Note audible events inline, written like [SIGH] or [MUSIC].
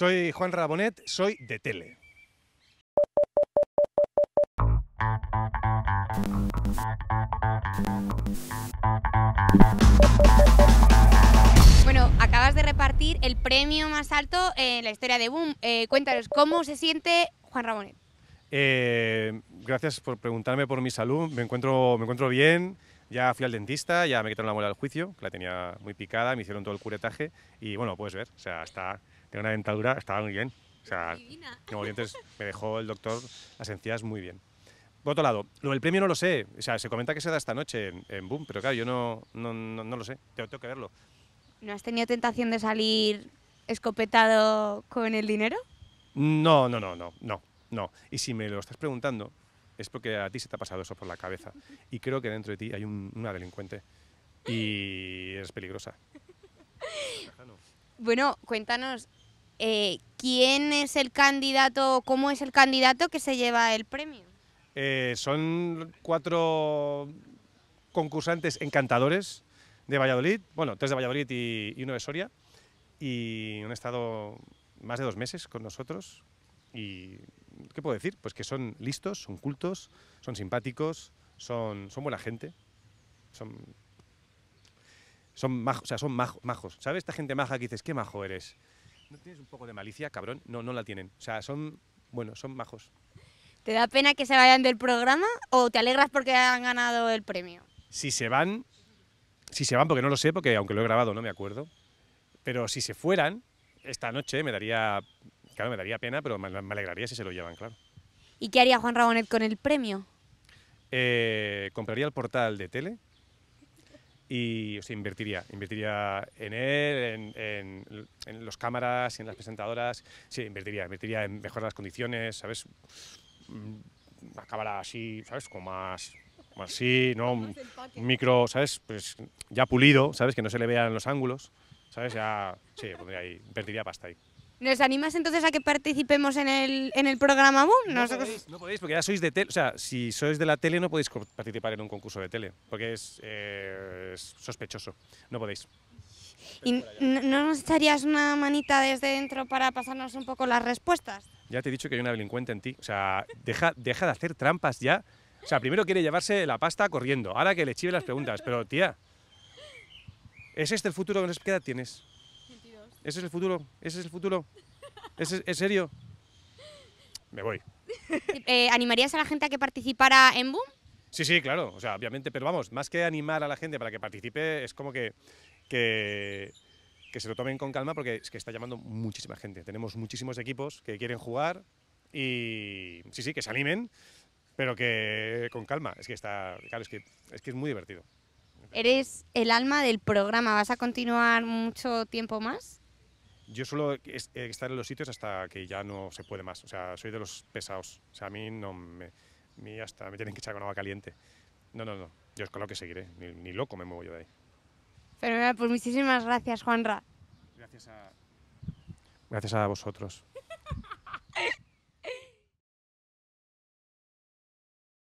Soy Juan Rabonet, soy de Tele. Bueno, acabas de repartir el premio más alto en la historia de Boom. Eh, cuéntanos, ¿cómo se siente Juan Rabonet? Eh, gracias por preguntarme por mi salud. Me encuentro, me encuentro bien. Ya fui al dentista, ya me quitaron la muela del juicio, que la tenía muy picada, me hicieron todo el curetaje y bueno, puedes ver, o sea, está, tenía una dentadura, estaba muy bien. O sea, como dientes me dejó el doctor las encías muy bien. Por otro lado, lo del premio no lo sé. O sea, se comenta que se da esta noche en, Boom, pero claro, yo no, no, no, lo sé. Tengo, tengo que verlo. ¿No has tenido tentación de salir escopetado con el dinero? No, no, no, no, no, no. Y si me lo estás preguntando, es porque a ti se te ha pasado eso por la cabeza. Y creo que dentro de ti hay una delincuente y es peligrosa. Bueno, cuéntanos, eh, ¿quién es el candidato, cómo es el candidato que se lleva el premio? Eh, son cuatro concursantes encantadores de Valladolid, bueno, tres de Valladolid y, uno de Soria, y han estado más de dos meses con nosotros y ¿qué puedo decir? Pues que son listos, son cultos, son simpáticos, son, son buena gente, son son majos, o sea, son majos. ¿Sabes? Esta gente maja que dices, qué majo eres. ¿No tienes un poco de malicia, cabrón? No, no la tienen. O sea, son, bueno, son majos. ¿Te da pena que se vayan del programa o te alegras porque han ganado el premio? Si se van, si se van, porque no lo sé, porque aunque lo he grabado no me acuerdo, pero si se fueran, esta noche me daría, claro, me daría pena, pero me, alegraría si se lo llevan, claro. ¿Y qué haría Juan Rabonet con el premio? Eh, compraría el portal de tele y o sea, invertiría, invertiría en él, en, en, los cámaras y en las presentadoras, sí, invertiría, invertiría en mejorar las condiciones, ¿sabes? Mm, cámara así, ¿sabes? Como más, así, ¿no? Un, micro, ¿sabes? Pues ya pulido, ¿sabes? Que no se le vean los ángulos, ¿sabes? Ya, sí, pondría ahí, invertiría pasta ahí. ¿Nos animas entonces a que participemos en el, programa Boom? No, podéis, porque ya sois de tele. O sea, si sois de la tele no podéis participar en un concurso de tele, porque es, eh, sospechoso. No podéis. ¿Y no, nos echarías una manita desde dentro para pasarnos un poco las respuestas? Ya te he dicho que hay una delincuente en ti. O sea, deja, deja de hacer trampas ya. O sea, primero quiere llevarse la pasta corriendo, ahora que le chive las preguntas. Pero tía, ¿es este el futuro que nos queda? Tienes. ¿Ese es el futuro? ¿Ese es el futuro? ¿Es, serio? Me voy. [LAUGHS] Eh, ¿Animarías a la gente a que participara en Boom? Sí, sí, claro. O sea, obviamente, pero vamos, más que animar a la gente para que participe, es como que, que, se lo tomen con calma porque es que está llamando muchísima gente. Tenemos muchísimos equipos que quieren jugar y sí, sí, que se animen, pero que con calma. Es que está, claro, es que es, que es muy divertido. Eres el alma del programa. ¿Vas a continuar mucho tiempo más? Yo suelo eh, estar en los sitios hasta que ya no se puede más. O sea, soy de los pesados. O sea, a mí no me. A hasta me tienen que echar con agua caliente. No, no, no. Yo es con lo que seguiré. Ni, loco me muevo yo de ahí. pero Pues muchísimas gracias, Juanra. Gracias a. Gracias a vosotros.